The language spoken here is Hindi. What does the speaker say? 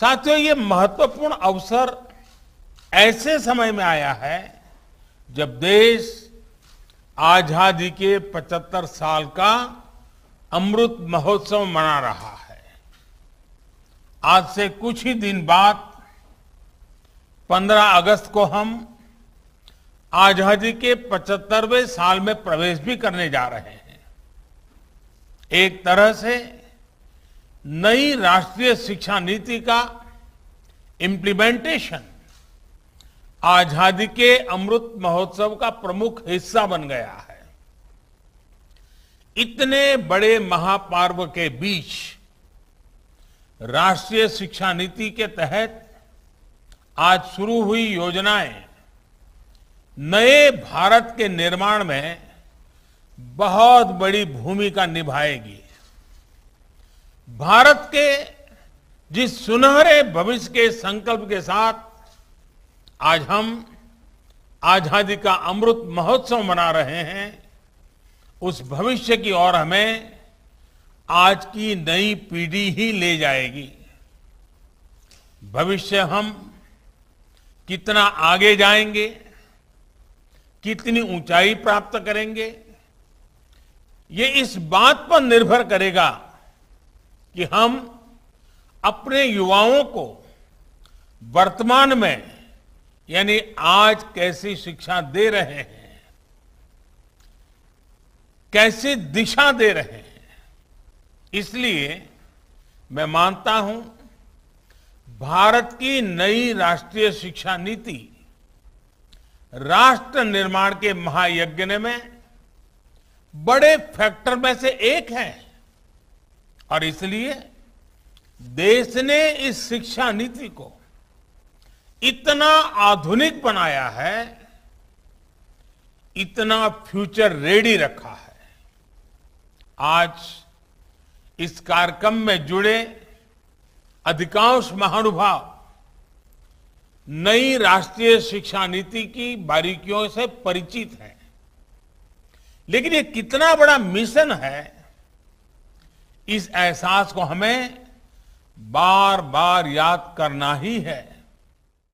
साथियों ये महत्वपूर्ण अवसर ऐसे समय में आया है जब देश आजादी के 75 साल का अमृत महोत्सव मना रहा है आज से कुछ ही दिन बाद 15 अगस्त को हम आजादी के 75वें साल में प्रवेश भी करने जा रहे हैं एक तरह से नई राष्ट्रीय शिक्षा नीति का इम्प्लीमेंटेशन आजादी के अमृत महोत्सव का प्रमुख हिस्सा बन गया है इतने बड़े महापर्व के बीच राष्ट्रीय शिक्षा नीति के तहत आज शुरू हुई योजनाएं नए भारत के निर्माण में बहुत बड़ी भूमिका निभाएगी भारत के जिस सुनहरे भविष्य के संकल्प के साथ आज हम आजादी का अमृत महोत्सव मना रहे हैं उस भविष्य की ओर हमें आज की नई पीढ़ी ही ले जाएगी भविष्य हम कितना आगे जाएंगे कितनी ऊंचाई प्राप्त करेंगे ये इस बात पर निर्भर करेगा कि हम अपने युवाओं को वर्तमान में यानी आज कैसी शिक्षा दे रहे हैं कैसी दिशा दे रहे हैं इसलिए मैं मानता हूं भारत की नई राष्ट्रीय शिक्षा नीति राष्ट्र निर्माण के महायज्ञ में बड़े फैक्टर में से एक है और इसलिए देश ने इस शिक्षा नीति को इतना आधुनिक बनाया है इतना फ्यूचर रेडी रखा है आज इस कार्यक्रम में जुड़े अधिकांश महानुभाव नई राष्ट्रीय शिक्षा नीति की बारीकियों से परिचित हैं लेकिन ये कितना बड़ा मिशन है इस एहसास को हमें बार बार याद करना ही है